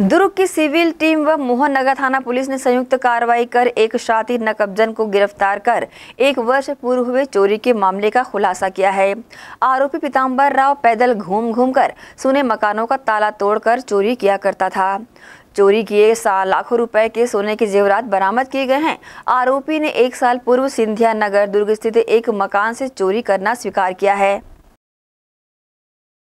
दुर्ग की civil team व मोहन नगर थाना पुलिस ने संयुक्त कार्रवाई कर एक शातिर नकबजन को गिरफ्तार कर एक वर्ष पूर्व हुए चोरी के मामले का खुलासा किया है आरोपी पीताम्बर राव पैदल घूम घूम कर सुने मकानों का ताला तोड़कर चोरी किया करता था चोरी किए साल लाखों रुपए के सोने के जेवरात बरामद किए गए हैं आरोपी ने एक साल पूर्व सिंधिया नगर दुर्ग स्थित एक मकान से चोरी करना स्वीकार किया है